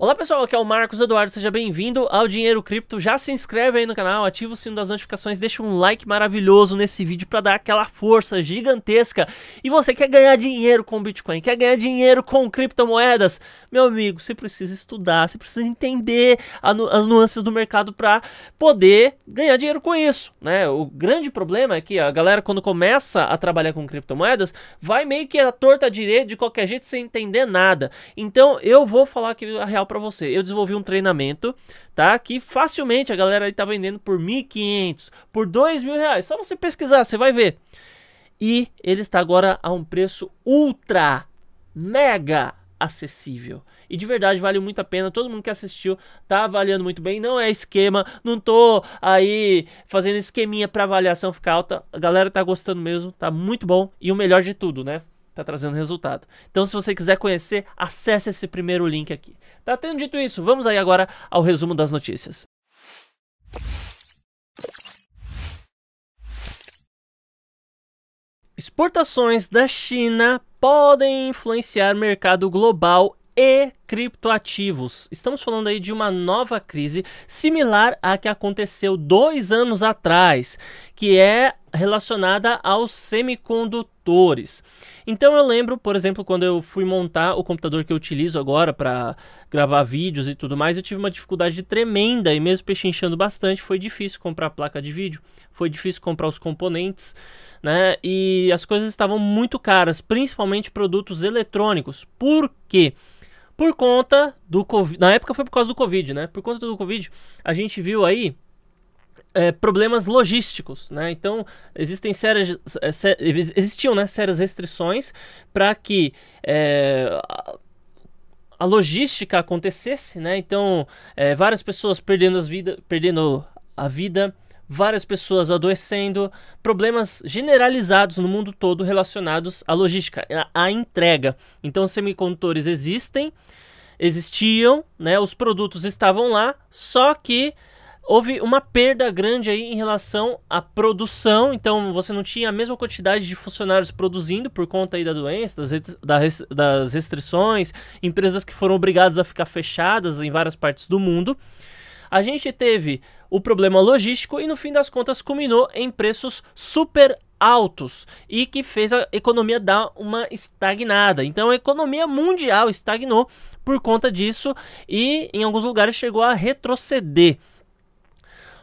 Olá pessoal, aqui é o Marcos Eduardo, seja bem-vindo ao Dinheiro Cripto. Já se inscreve aí no canal, ativa o sino das notificações, deixa um like maravilhoso nesse vídeo para dar aquela força gigantesca. E você quer ganhar dinheiro com Bitcoin, quer ganhar dinheiro com criptomoedas? Meu amigo, você precisa estudar, você precisa entender as nuances do mercado para poder ganhar dinheiro com isso, né? O grande problema é que a galera quando começa a trabalhar com criptomoedas, vai meio que a torta direita de qualquer jeito sem entender nada. Então, eu vou falar aqui a real para você. Eu desenvolvi um treinamento, tá? Que facilmente a galera aí tá vendendo por 1.500, por 2 mil reais. Só você pesquisar, você vai ver. E ele está agora a um preço ultra, mega acessível. E de verdade vale muito a pena. Todo mundo que assistiu tá avaliando muito bem. Não é esquema, não tô aí fazendo esqueminha para avaliação ficar alta. A galera tá gostando mesmo, tá muito bom e o melhor de tudo, né? tá trazendo resultado. Então, se você quiser conhecer, acesse esse primeiro link aqui. Tá tendo dito isso, vamos aí agora ao resumo das notícias. Exportações da China podem influenciar mercado global e criptoativos. Estamos falando aí de uma nova crise similar à que aconteceu dois anos atrás, que é relacionada aos semicondutores. Então eu lembro, por exemplo, quando eu fui montar o computador que eu utilizo agora para gravar vídeos e tudo mais, eu tive uma dificuldade tremenda e mesmo pechinchando bastante, foi difícil comprar a placa de vídeo, foi difícil comprar os componentes, né? E as coisas estavam muito caras, principalmente produtos eletrônicos. Por quê? Por conta do Covid. Na época foi por causa do Covid, né? Por conta do Covid, a gente viu aí é, problemas logísticos, né? Então existem sérias, é, sé, existiam, né, sérias restrições para que é, a, a logística acontecesse, né? Então é, várias pessoas perdendo as vida, perdendo a vida, várias pessoas adoecendo, problemas generalizados no mundo todo relacionados à logística, à entrega. Então, semicondutores existem, existiam, né? Os produtos estavam lá, só que houve uma perda grande aí em relação à produção, então você não tinha a mesma quantidade de funcionários produzindo por conta aí da doença, das, das restrições, empresas que foram obrigadas a ficar fechadas em várias partes do mundo. A gente teve o problema logístico e no fim das contas culminou em preços super altos e que fez a economia dar uma estagnada. Então a economia mundial estagnou por conta disso e em alguns lugares chegou a retroceder.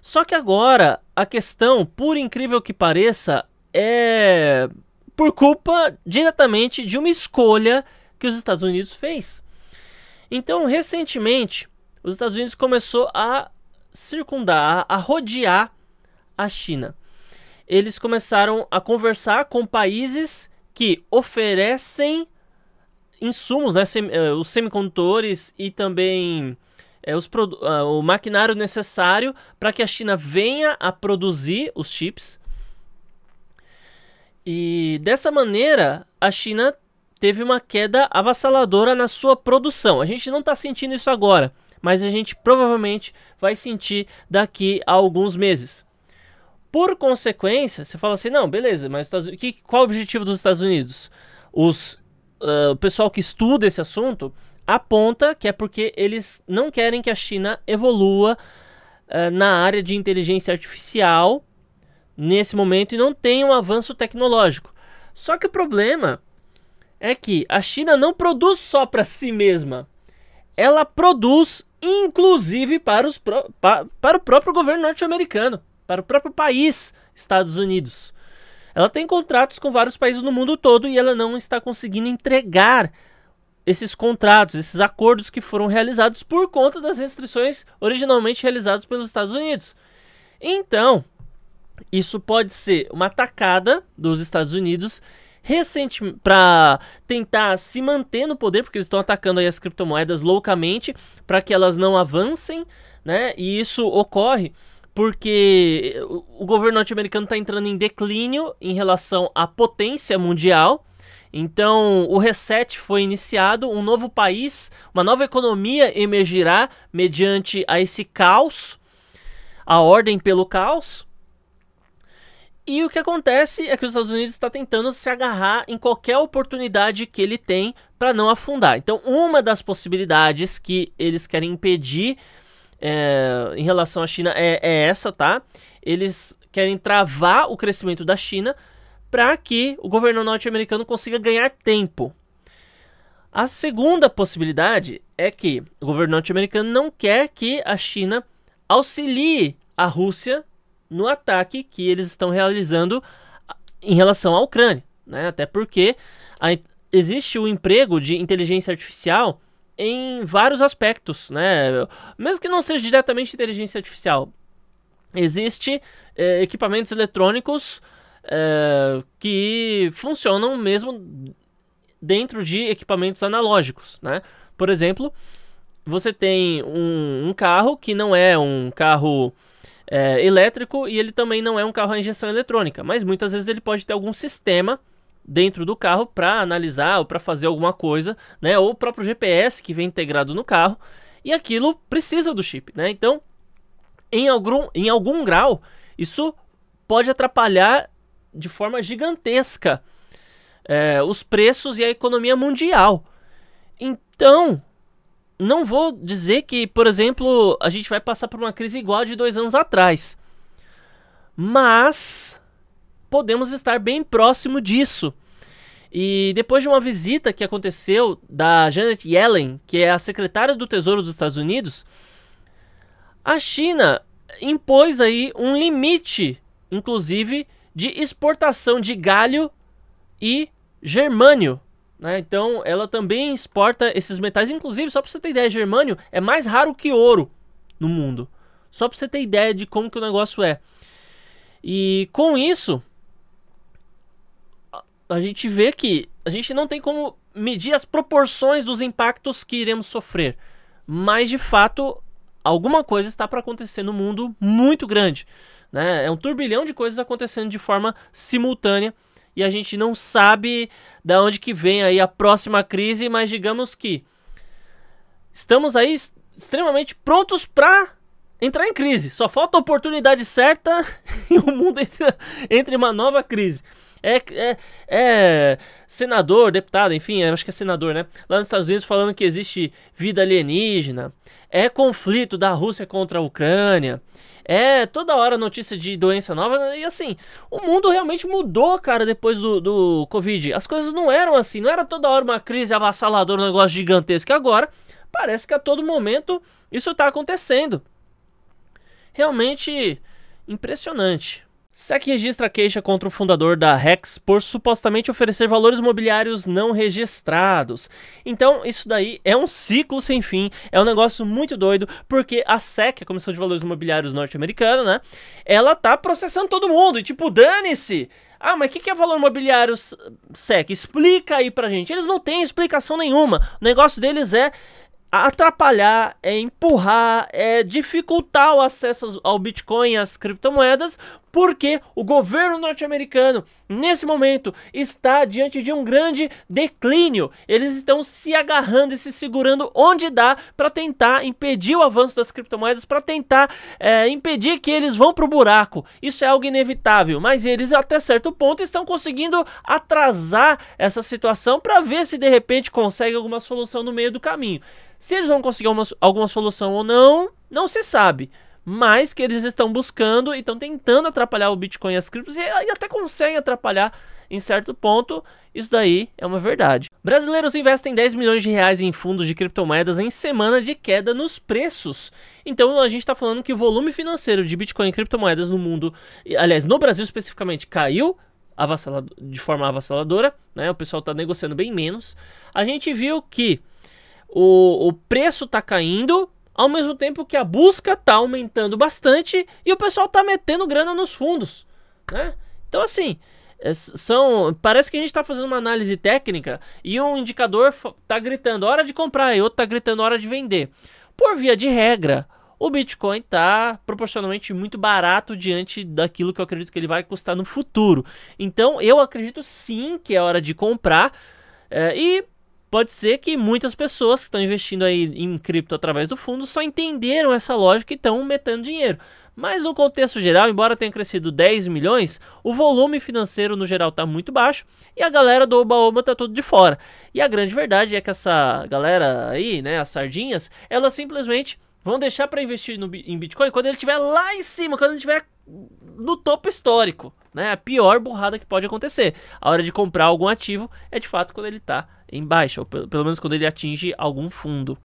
Só que agora a questão, por incrível que pareça, é por culpa diretamente de uma escolha que os Estados Unidos fez. Então, recentemente, os Estados Unidos começou a circundar, a rodear a China. Eles começaram a conversar com países que oferecem insumos, né, sem, uh, os semicondutores e também uh, os uh, o maquinário necessário para que a China venha a produzir os chips. E dessa maneira, a China teve uma queda avassaladora na sua produção. A gente não está sentindo isso agora mas a gente provavelmente vai sentir daqui a alguns meses. Por consequência, você fala assim: não, beleza, mas Estados... que, qual o objetivo dos Estados Unidos? Os, uh, o pessoal que estuda esse assunto aponta que é porque eles não querem que a China evolua uh, na área de inteligência artificial nesse momento e não tenha um avanço tecnológico. Só que o problema é que a China não produz só para si mesma. Ela produz inclusive para, os pro, pa, para o próprio governo norte-americano, para o próprio país, Estados Unidos. Ela tem contratos com vários países no mundo todo e ela não está conseguindo entregar esses contratos, esses acordos que foram realizados por conta das restrições originalmente realizadas pelos Estados Unidos. Então, isso pode ser uma atacada dos Estados Unidos recentemente para tentar se manter no poder, porque eles estão atacando aí as criptomoedas loucamente para que elas não avancem, né? E isso ocorre porque o governo norte-americano está entrando em declínio em relação à potência mundial. Então, o reset foi iniciado, um novo país, uma nova economia emergirá mediante a esse caos, a ordem pelo caos. E o que acontece é que os Estados Unidos está tentando se agarrar em qualquer oportunidade que ele tem para não afundar. Então, uma das possibilidades que eles querem impedir é, em relação à China é, é essa, tá? Eles querem travar o crescimento da China para que o governo norte-americano consiga ganhar tempo. A segunda possibilidade é que o governo norte-americano não quer que a China auxilie a Rússia no ataque que eles estão realizando em relação à Ucrânia. Né? Até porque a, existe o emprego de inteligência artificial em vários aspectos, né? Mesmo que não seja diretamente inteligência artificial, existe é, equipamentos eletrônicos é, que funcionam mesmo dentro de equipamentos analógicos, né? Por exemplo, você tem um, um carro que não é um carro é, elétrico e ele também não é um carro a injeção eletrônica, mas muitas vezes ele pode ter algum sistema dentro do carro para analisar ou para fazer alguma coisa, né? Ou o próprio GPS que vem integrado no carro e aquilo precisa do chip, né? Então, em algum, em algum grau, isso pode atrapalhar de forma gigantesca é, os preços e a economia mundial. Então, não vou dizer que, por exemplo, a gente vai passar por uma crise igual a de dois anos atrás. Mas podemos estar bem próximo disso. E depois de uma visita que aconteceu da Janet Yellen, que é a secretária do Tesouro dos Estados Unidos, a China impôs aí um limite, inclusive, de exportação de galho e germânio né? Então, ela também exporta esses metais. Inclusive, só para você ter ideia, germânio é mais raro que ouro no mundo. Só para você ter ideia de como que o negócio é. E com isso, a gente vê que a gente não tem como medir as proporções dos impactos que iremos sofrer. Mas, de fato, alguma coisa está para acontecer no mundo muito grande. Né? É um turbilhão de coisas acontecendo de forma simultânea e a gente não sabe da onde que vem aí a próxima crise, mas digamos que estamos aí extremamente prontos para entrar em crise. Só falta a oportunidade certa e o mundo entra, entra em uma nova crise. É, é, é, senador, deputado, enfim, acho que é senador, né? Lá nos Estados Unidos falando que existe vida alienígena. É conflito da Rússia contra a Ucrânia. É toda hora notícia de doença nova. E assim, o mundo realmente mudou, cara, depois do, do Covid. As coisas não eram assim, não era toda hora uma crise avassaladora, um negócio gigantesco. Agora, parece que a todo momento isso tá acontecendo. Realmente impressionante. SEC registra queixa contra o fundador da Rex por supostamente oferecer valores mobiliários não registrados. Então, isso daí é um ciclo sem fim, é um negócio muito doido, porque a SEC, a Comissão de Valores Imobiliários Norte-Americana, né? Ela tá processando todo mundo, e tipo, dane-se! Ah, mas o que, que é valor imobiliário, SEC? Explica aí pra gente. Eles não têm explicação nenhuma. O negócio deles é atrapalhar, é empurrar, é dificultar o acesso ao Bitcoin, e às criptomoedas, porque o governo norte-americano, nesse momento, está diante de um grande declínio. Eles estão se agarrando e se segurando onde dá para tentar impedir o avanço das criptomoedas, para tentar é, impedir que eles vão para o buraco. Isso é algo inevitável, mas eles, até certo ponto, estão conseguindo atrasar essa situação para ver se de repente consegue alguma solução no meio do caminho. Se eles vão conseguir uma, alguma solução ou não, não se sabe. Mas que eles estão buscando e estão tentando atrapalhar o Bitcoin e as criptos e, e até conseguem atrapalhar em certo ponto. Isso daí é uma verdade. Brasileiros investem 10 milhões de reais em fundos de criptomoedas em semana de queda nos preços. Então a gente está falando que o volume financeiro de Bitcoin e criptomoedas no mundo, aliás, no Brasil especificamente, caiu de forma avassaladora. Né? O pessoal está negociando bem menos. A gente viu que o, o preço tá caindo, ao mesmo tempo que a busca tá aumentando bastante e o pessoal tá metendo grana nos fundos, né? Então assim, é, são parece que a gente está fazendo uma análise técnica e um indicador tá gritando hora de comprar e outro tá gritando hora de vender. Por via de regra, o Bitcoin tá proporcionalmente muito barato diante daquilo que eu acredito que ele vai custar no futuro. Então eu acredito sim que é hora de comprar é, e Pode ser que muitas pessoas que estão investindo aí em cripto através do fundo só entenderam essa lógica e estão metendo dinheiro. Mas no contexto geral, embora tenha crescido 10 milhões, o volume financeiro no geral está muito baixo e a galera do Oba-Oba está todo de fora. E a grande verdade é que essa galera aí, né, as sardinhas, elas simplesmente vão deixar para investir no, em Bitcoin quando ele estiver lá em cima, quando ele estiver no topo histórico. Né, a pior burrada que pode acontecer. A hora de comprar algum ativo é de fato quando ele está em baixa, ou pelo menos quando ele atinge algum fundo.